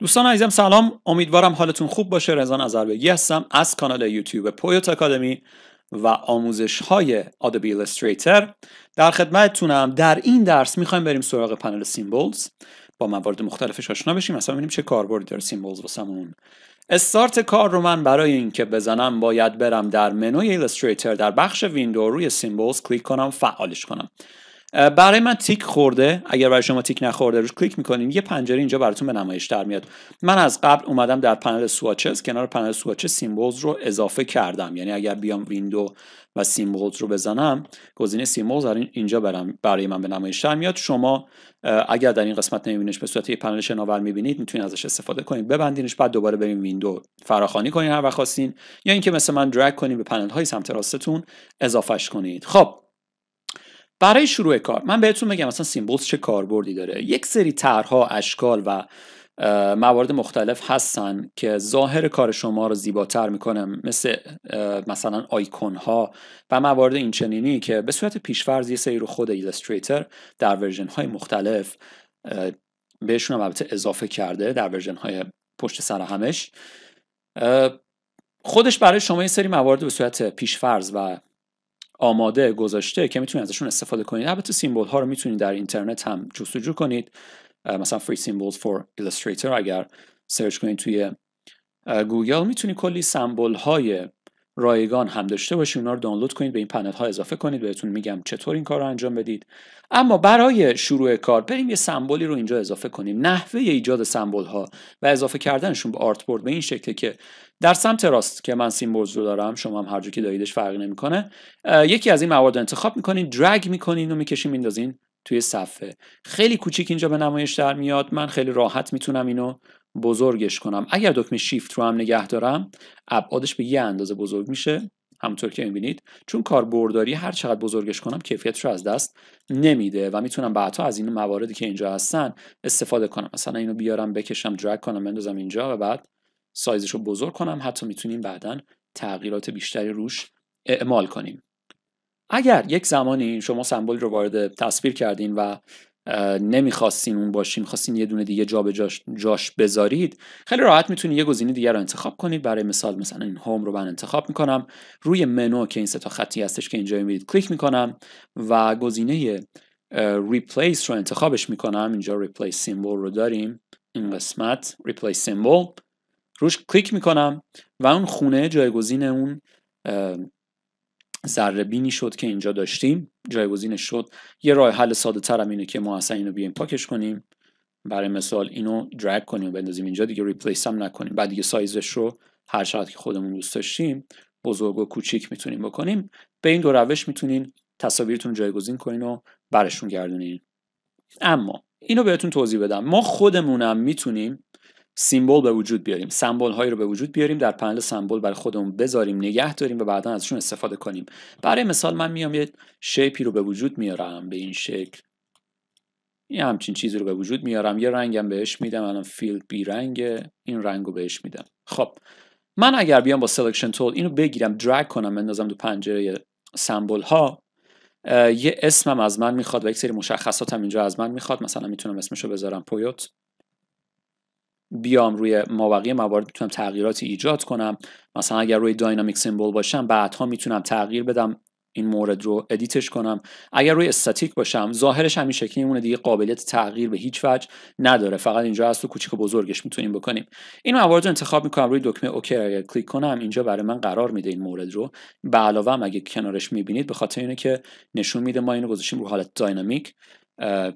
دوستان عزیزم سلام امیدوارم حالتون خوب باشه رضا نظربگی هستم از کانال یوتیوب پویوت اکادمی و آموزش های آدوبی ایلستریتر در خدمتتونم در این درس میخوایم بریم سراغ پنل سیمبولز با موارد مختلفش آشنا بشیم مثلا ببینیم چه کاربردی داره سیمبولز واسمون استارت کار رو من برای اینکه بزنم باید برم در منوی ایلستریتر در بخش ویندو روی سیمبولز کلیک کنم فعالش کنم برای من تیک خورده اگر برای شما تیک نخورده روش کلیک میکنین یه پنجره اینجا براتون به نمایش در میاد من از قبل اومدم در پنل سواچز کنار پنل سواچز سیمبولز رو اضافه کردم یعنی اگر بیام ویندو و سیمبولز رو بزنم گزینه سیمبولز اینجا برم برای من به نمایش در میاد شما اگر در این قسمت نمیبینیش به صورت یه پنل شناور میبینید میتونید ازش استفاده کنید ببندینش بعد دوباره بریم ویندو فراخوانی کنین هر وقت خواستین یا اینکه مثل من درگ کنید به پنل های سمت راستتون اضافهش کنید خب برای شروع کار من بهتون بگم مثلا سیمبولز چه کاربردی داره یک سری طرحها اشکال و موارد مختلف هستن که ظاهر کار شما رو زیباتر میکنه مثل مثلا آیکون ها و موارد این چنینی که به صورت پیشفرز یه سری رو خود ایلستریتر در ورژن های مختلف بهشون هم البته اضافه کرده در ورژن های پشت سر همش خودش برای شما یه سری موارد به صورت پیشفرز و آماده گذاشته که میتونید ازشون استفاده کنید البته سیمبل ها رو میتونید در اینترنت هم جستجو کنید مثلا free symbols for illustrator اگر سرچ کنید توی گوگل میتونید کلی سمبل های رایگان هم داشته باشید اونا رو دانلود کنید به این پنل ها اضافه کنید بهتون میگم چطور این کار رو انجام بدید اما برای شروع کار بریم یه سمبولی رو اینجا اضافه کنیم نحوه ایجاد سمبول ها و اضافه کردنشون به آرت بورد به این شکل که در سمت راست که من سیمبلز رو دارم شما هم هر که داریدش فرقی نمیکنه یکی از این موارد انتخاب میکنین درگ میکنین و میکشین میندازین توی صفحه خیلی کوچیک اینجا به نمایش در میاد من خیلی راحت میتونم اینو بزرگش کنم اگر دکمه شیفت رو هم نگه دارم ابعادش به یه اندازه بزرگ میشه همونطور که میبینید چون کاربرداری هر چقدر بزرگش کنم کیفیت رو از دست نمیده و میتونم بعدها از این مواردی که اینجا هستن استفاده کنم مثلا اینو بیارم بکشم درگ کنم بندازم اینجا و بعد سایزش رو بزرگ کنم حتی میتونیم بعدا تغییرات بیشتری روش اعمال کنیم اگر یک زمانی شما سمبل رو وارد تصویر کردین و نمیخواستین اون باشین خواستین یه دونه دیگه جا به جاش, بذارید خیلی راحت میتونید یه گزینه دیگه رو انتخاب کنید برای مثال مثلا این هوم رو من انتخاب میکنم روی منو که این سه تا خطی هستش که اینجا میدید کلیک میکنم و گزینه ریپلیس رو انتخابش میکنم اینجا ریپلیس سیمبل رو داریم این قسمت ریپلیس سیمبل روش کلیک میکنم و اون خونه جایگزین اون ذره بینی شد که اینجا داشتیم جایگزینش شد یه راه حل ساده تر هم اینه که ما اصلا اینو بیایم پاکش کنیم برای مثال اینو درگ کنیم و بندازیم اینجا دیگه ریپلیس هم نکنیم بعد دیگه سایزش رو هر شرط که خودمون دوست داشتیم بزرگ و کوچیک میتونیم بکنیم به این دو روش میتونین تصاویرتون جایگزین کنین و برشون گردونین اما اینو بهتون توضیح بدم ما خودمونم میتونیم سیمبل به وجود بیاریم سمبل هایی رو به وجود بیاریم در پنل سمبل برای خودمون بذاریم نگه داریم و بعدا ازشون استفاده کنیم برای مثال من میام یه شیپی رو به وجود میارم به این شکل یه همچین چیزی رو به وجود میارم یه رنگم بهش میدم الان فیلد بی رنگه این رنگ رو بهش میدم خب من اگر بیام با سلکشن تول اینو بگیرم درگ کنم بندازم تو پنجره سمبل ها یه اسمم از من میخواد و یک سری مشخصاتم اینجا از من میخواد مثلا میتونم اسمشو بذارم پویوت بیام روی مابقی موارد میتونم تغییراتی ایجاد کنم مثلا اگر روی داینامیک سیمبل باشم بعدها میتونم تغییر بدم این مورد رو ادیتش کنم اگر روی استاتیک باشم ظاهرش همین شکلی مونه دیگه قابلیت تغییر به هیچ وجه نداره فقط اینجا هست و کوچیک و بزرگش میتونیم بکنیم این موارد رو انتخاب میکنم روی دکمه اوکی اگر کلیک کنم اینجا برای من قرار میده این مورد رو به علاوه هم اگه کنارش میبینید به خاطر اینه که نشون میده ما اینو گذاشتیم رو حالت داینامیک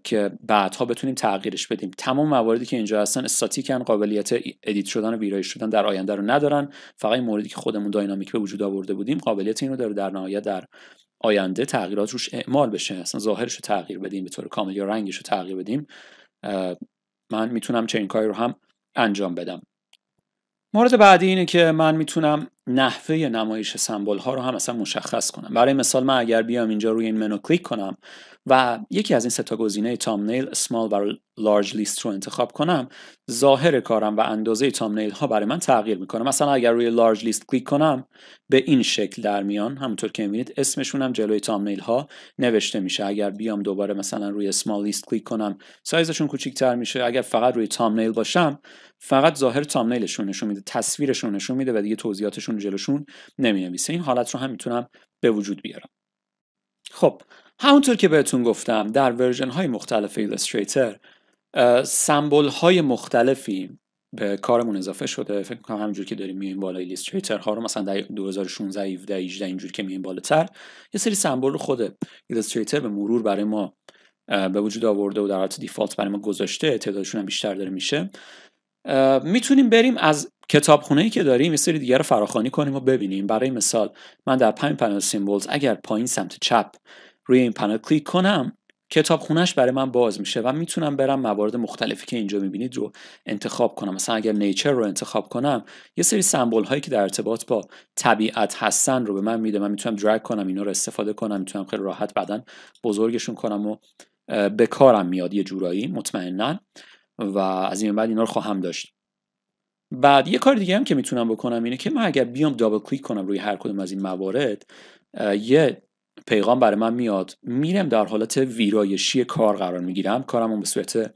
که بعدها بتونیم تغییرش بدیم تمام مواردی که اینجا هستن استاتیکن قابلیت ادیت شدن و ویرایش شدن در آینده رو ندارن فقط این موردی که خودمون داینامیک به وجود آورده بودیم قابلیت این داره در نهایت در آینده تغییرات روش اعمال بشه اصلا ظاهرش رو تغییر بدیم به طور کامل یا رنگش رو تغییر بدیم من میتونم چنین کاری رو هم انجام بدم مورد بعدی اینه که من میتونم نحوه نمایش سمبل ها رو هم مثلا مشخص کنم برای مثال من اگر بیام اینجا روی این منو کلیک کنم و یکی از این سه تا گزینه تامنیل اسمال و لارج لیست رو انتخاب کنم ظاهر کارم و اندازه تامنیل ها برای من تغییر میکنه مثلا اگر روی لارج لیست کلیک کنم به این شکل در میان همونطور که میبینید اسمشون هم جلوی تامنیل ها نوشته میشه اگر بیام دوباره مثلا روی اسمال لیست کلیک کنم سایزشون تر میشه اگر فقط روی تامنیل باشم فقط ظاهر تامنیلشون نشون میده تصویرشون نشون میده و دیگه خودشون جلوشون نمی نویسه این حالت رو هم میتونم به وجود بیارم خب همونطور که بهتون گفتم در ورژن های مختلف ایلستریتر سمبل های مختلفی به کارمون اضافه شده فکر کنم همینجور که داریم میایم بالا ایلستریتر ها رو مثلا در 2016 17 18 اینجور که میایم بالاتر یه سری سمبل رو خود ایلستریتر به مرور برای ما به وجود آورده و در حالت دیفالت برای ما گذاشته تعدادشون هم بیشتر داره میشه میتونیم بریم از کتابخونه ای که داریم یه سری دیگر رو فراخوانی کنیم و ببینیم برای مثال من در پایین پنل سیمبولز اگر پایین سمت چپ روی این پنل کلیک کنم خونش برای من باز میشه و میتونم برم موارد مختلفی که اینجا میبینید رو انتخاب کنم مثلا اگر نیچر رو انتخاب کنم یه سری سمبل هایی که در ارتباط با طبیعت هستن رو به من میده من میتونم درگ کنم اینا رو استفاده کنم میتونم خیلی راحت بعدا بزرگشون کنم و به کارم میاد یه جورایی مطمئنا و از این بعد اینا رو خواهم داشت بعد یه کار دیگه هم که میتونم بکنم اینه که من اگر بیام دابل کلیک کنم روی هر کدوم از این موارد یه پیغام برای من میاد میرم در حالت ویرایشی کار قرار میگیرم کارم به صورت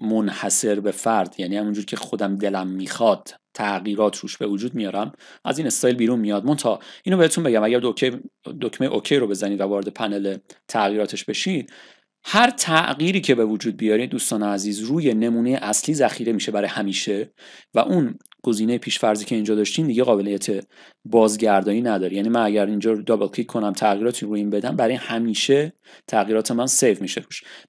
منحصر به فرد یعنی همونجور که خودم دلم میخواد تغییرات روش به وجود میارم از این استایل بیرون میاد من تا اینو بهتون بگم اگر دکمه اوکی رو بزنید و وارد پنل تغییراتش بشین هر تغییری که به وجود بیارید دوستان عزیز روی نمونه اصلی ذخیره میشه برای همیشه و اون گزینه فرضی که اینجا داشتین دیگه قابلیت بازگردانی نداره یعنی من اگر اینجا رو دابل کلیک کنم تغییراتی روی این بدم برای همیشه تغییرات من سیو میشه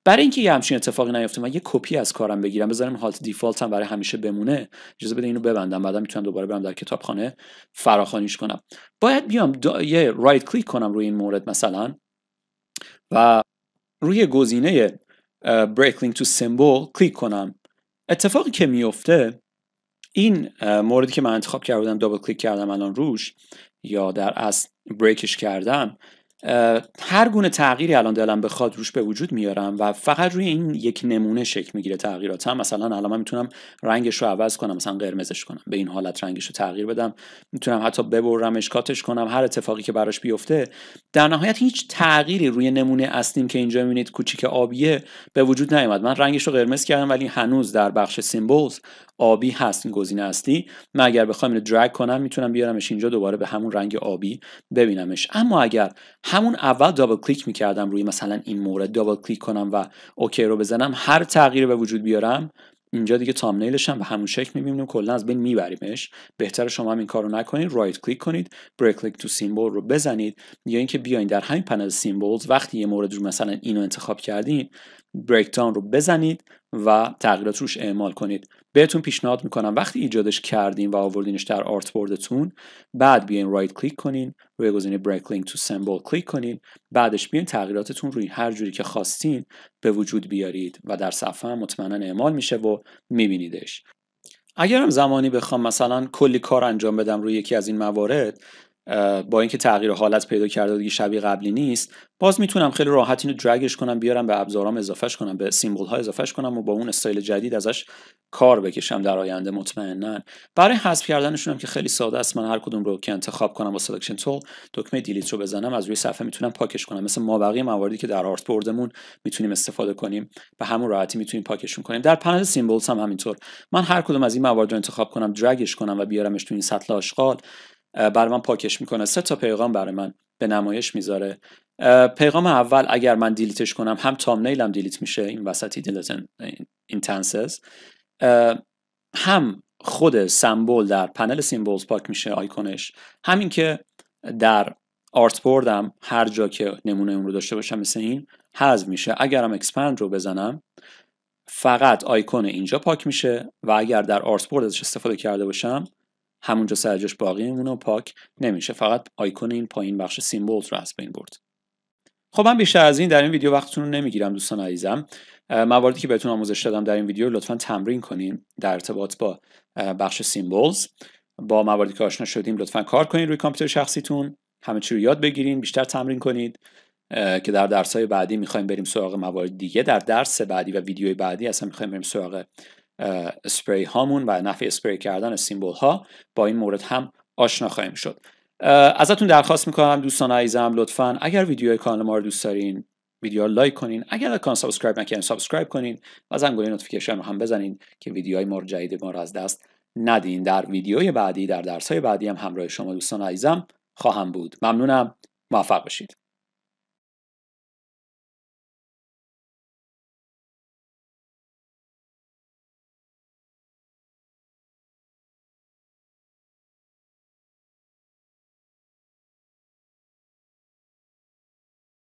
برای اینکه یه همچین اتفاقی نیفته من یه کپی از کارم بگیرم بذارم حالت دیفالت هم برای همیشه بمونه اجازه بده اینو ببندم بعدا میتونم دوباره برم در کتابخانه فراخوانیش کنم باید بیام یه رایت کلیک کنم روی این مورد مثلا و روی گزینه break to تو symbol کلیک کنم اتفاقی که میفته این موردی که من انتخاب کردم دابل کلیک کردم الان روش یا در اصل بریکش کردم هر گونه تغییری الان دلم بخواد روش به وجود میارم و فقط روی این یک نمونه شکل میگیره تغییراتم مثلا الان من میتونم رنگش رو عوض کنم مثلا قرمزش کنم به این حالت رنگش رو تغییر بدم میتونم حتی ببرمش کاتش کنم هر اتفاقی که براش بیفته در نهایت هیچ تغییری روی نمونه اصلیم که اینجا میبینید کوچیک آبیه به وجود نیومد من رنگش رو قرمز کردم ولی هنوز در بخش سیمبلز آبی هست این گزینه اصلی من اگر بخوام اینو درگ کنم میتونم بیارمش اینجا دوباره به همون رنگ آبی ببینمش اما اگر همون اول دابل کلیک میکردم روی مثلا این مورد دابل کلیک کنم و اوکی رو بزنم هر تغییر به وجود بیارم اینجا دیگه تامنیلش هم به همون شکل میبینیم کلا از بین میبریمش بهتر شما هم این کارو نکنید رایت کلیک کنید بریک کلیک تو سیمبل رو بزنید یا اینکه بیاین در همین پنل سیمبلز وقتی یه مورد رو مثلا اینو انتخاب کردین بریک رو بزنید و تغییرات روش اعمال کنید بهتون پیشنهاد میکنم وقتی ایجادش کردین و آوردینش در آرت بوردتون بعد بیاین رایت کلیک کنین روی گزینه بریک لینک تو سمبل کلیک کنین بعدش بیاین تغییراتتون روی هر جوری که خواستین به وجود بیارید و در صفحه هم مطمئنا اعمال میشه و میبینیدش اگرم زمانی بخوام مثلا کلی کار انجام بدم روی یکی از این موارد با اینکه تغییر حالت پیدا کرده دیگه شبیه قبلی نیست باز میتونم خیلی راحت اینو درگش کنم بیارم به ابزارام اضافهش کنم به سیمبل ها اضافهش کنم و با اون استایل جدید ازش کار بکشم در آینده مطمئنا برای حذف کردنشونم که خیلی ساده است من هر کدوم رو که انتخاب کنم با سلکشن تول دکمه دیلیت رو بزنم از روی صفحه میتونم پاکش کنم مثل ما بقیه مواردی که در آرت بردمون میتونیم استفاده کنیم به همون راحتی میتونیم پاکشون کنیم در پنل سیمبلز هم همینطور من هر کدوم از این موارد رو انتخاب کنم درگش کنم و بیارمش تو این سطل آشغال بر من پاکش میکنه سه تا پیغام برای من به نمایش میذاره پیغام اول اگر من دیلیتش کنم هم تامنیلم هم دیلیت میشه این وسطی دیلیت اینتنسز هم خود سمبل در پنل سیمبولز پاک میشه آیکونش همین که در آرت بوردم هر جا که نمونه اون رو داشته باشم مثل این حذف میشه اگرم اکسپند رو بزنم فقط آیکون اینجا پاک میشه و اگر در آرت بوردش استفاده کرده باشم همونجا سرجاش باقی میمونه و پاک نمیشه فقط آیکون این پایین بخش سیمبولز رو از بین برد خب من بیشتر از این در این ویدیو وقتتون رو نمیگیرم دوستان عزیزم مواردی که بهتون آموزش دادم در این ویدیو لطفا تمرین کنین در ارتباط با بخش سیمبولز با مواردی که آشنا شدیم لطفا کار کنین روی کامپیوتر شخصیتون همه چی رو یاد بگیرین بیشتر تمرین کنید که در درس بعدی میخوایم بریم سراغ موارد دیگه در درس بعدی و ویدیوی بعدی اصلا میخوایم بریم سراغ اسپری هامون و نفع اسپری کردن سیمبل ها با این مورد هم آشنا خواهیم شد ازتون درخواست میکنم دوستان عزیزم لطفا اگر ویدیوی کانال ما رو دوست دارین ویدیو لایک کنین اگر کانال سابسکرایب نکردین سابسکرایب کنین و زنگوله نوتیفیکیشن رو هم بزنین که ویدیوهای ما رو جدید ما رو از دست ندین در ویدیوی بعدی در های بعدی هم همراه شما دوستان عزیزم خواهم بود ممنونم موفق باشید